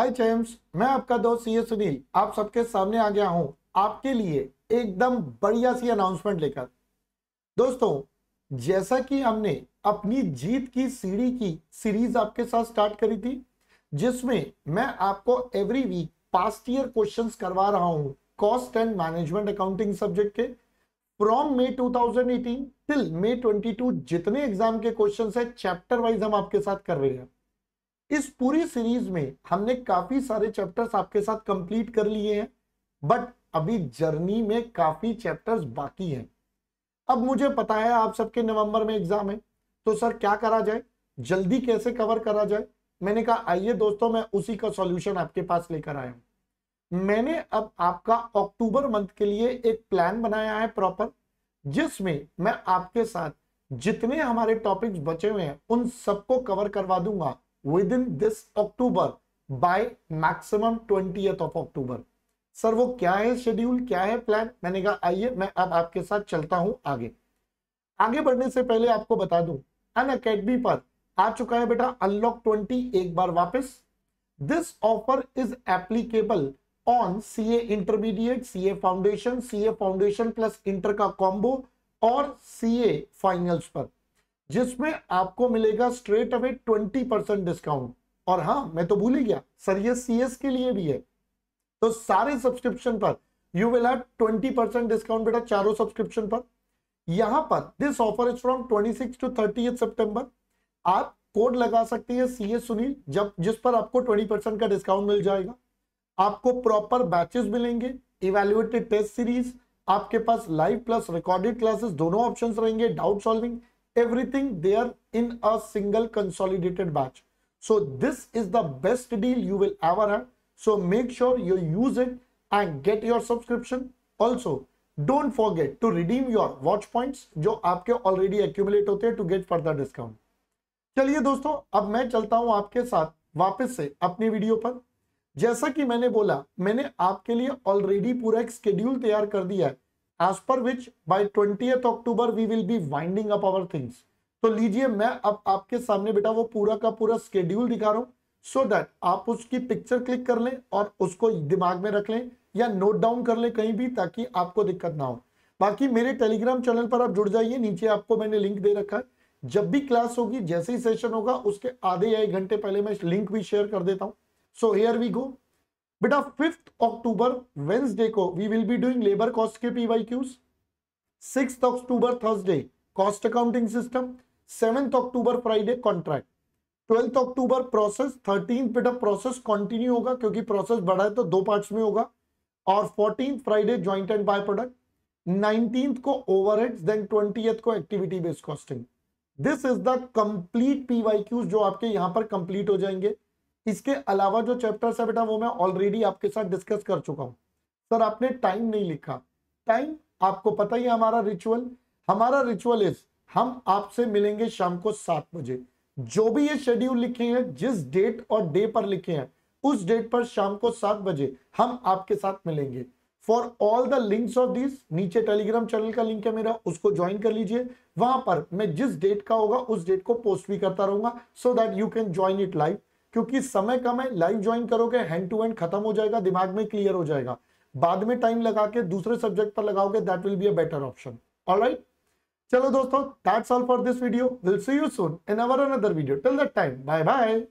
हाय चेम्स मैं आपका दोस्त सीए सुनील आप सबके सामने आ गया हूं आपके लिए एकदम बढ़िया सी अनाउंसमेंट लेकर दोस्तों जैसा कि हमने अपनी जीत की सीढ़ी की सीरीज आपके साथ स्टार्ट करी थी जिसमें मैं आपको every week past year questions करवा रहा हूं cost and management accounting subject के फ्रॉम मई 2018 टिल मई 22 जितने एग्जाम के क्वेश्चंस है चैप्टर वाइज हम आपके साथ कर रहे हैं इस पूरी सीरीज में हमने काफी सारे चैप्टर्स आपके साथ कंप्लीट कर लिए हैं बट अभी जर्नी में काफी चैप्टर्स बाकी हैं अब मुझे पता है आप सबके नवंबर में एग्जाम है तो सर क्या करा जाए जल्दी कैसे कवर करा जाए मैंने कहा आइए दोस्तों मैं उसी का सॉल्यूशन आपके पास लेकर आया हूं मैंने अब आपका अक्टूबर मंथ के लिए एक प्लान बनाया है प्रॉपर जिसमें मैं आपके साथ जितने हमारे टॉपिक्स बचे हुए हैं उन सबको कवर करवा दूंगा within this October by maximum 20th of October. Sir वो क्या है शेड्यूल क्या है प्लान मैंने कहा आइए मैं अब आपके साथ चलता हूं आगे आगे बढ़ने से पहले आपको बता दू अन अकेडमी पर आ चुका है बेटा अनलॉक 20 एक बार वापस this offer is applicable on C A intermediate C A foundation C A foundation plus inter का कॉम्बो और सी ए फाइनल्स पर जिसमें आपको मिलेगा straight away twenty percent discount और हाँ मैं तो भूल ही गया सर ये सीएस के लिए भी है तो सारे सब्सक्रिप्शन पर you will twenty percent discount बेटा चारों सब्सक्रिप्शन पर यहां पर this offer is from 26 to 30 सितंबर आप कोड लगा हैं सी एस सुनील जब जिस पर आपको 20 परसेंट का डिस्काउंट मिल जाएगा आपको प्रॉपर बैचेस मिलेंगे इवेल्युएटेड टेस्ट सीरीज आपके पास लाइव प्लस रिकॉर्डेड क्लासेस दोनों ऑप्शंस रहेंगे doubt solving everything there in a single consolidated batch. So this is the best deal you will ever have. So make sure you use it and get your subscription. Also, don't forget to redeem your watch points jo aapke already accumulate hote hain to get further discount. chaliye dosto ab main chalta hu aapke sath wapas se apni video par jaisa ki maine bola maine aapke liye already pura एक schedule तैयार कर दिया है as per which by twenty October we will be winding up our things तो लीजिए मैं अब आपके सामने बेटा वो पूरा का पूरा स्केड्यूल दिखा रहा हूं सो so दैट आप उसकी पिक्चर क्लिक कर लें और उसको दिमाग में रख लें या नोट डाउन कर लें कहीं भी ताकि आपको दिक्कत ना हो बाकी मेरे टेलीग्राम चैनल पर आप जुड़ जाइए नीचे आपको मैंने लिंक दे रखा है जब भी क्लास होगी जैसे ही सेशन होगा उसके आधे या एक घंटे पहले मैं लिंक भी शेयर कर देता हूँ सो हेयर वी गो बेटा फिफ्थ अक्टूबर वेंसडे को we will be doing labour cost के PY Qs six October Thursday cost accounting system seventh October Friday contract twelfth October process thirteen बेटा process continue होगा क्योंकि process बढ़ा है तो दो पार्ट में होगा और fourteen Friday joint and by product nineteen को ओवरहेड्स देन ट्वेंटी को activity based costing this is the complete PYQs जो आपके यहां पर कंप्लीट हो जाएंगे इसके अलावा जो चैप्टर्स है बेटा वो मैं ऑलरेडी आपके साथ डिस्कस कर चुका हूं सर आपने टाइम नहीं लिखा टाइम आपको पता ही हमारा रिचुअल हमारा रिचुअल इज हम आपसे मिलेंगे शाम को सात बजे जो भी ये शेड्यूल लिखे हैं जिस डेट और डे पर लिखे हैं उस डेट पर शाम को सात बजे हम आपके साथ मिलेंगे for all the links of this नीचे टेलीग्राम चैनल का लिंक है मेरा उसको ज्वाइन कर लीजिए वहां पर मैं जिस डेट का होगा उस डेट को पोस्ट भी करता रहूंगा so that you can join it live क्योंकि समय कम है लाइव ज्वाइन करोगे हैंड टू हैंड खत्म हो जाएगा दिमाग में क्लियर हो जाएगा बाद में टाइम लगा के दूसरे सब्जेक्ट पर लगाओगे that will be a better option alright चलो दोस्तों that's all for this video will see you soon in our another video till that time bye bye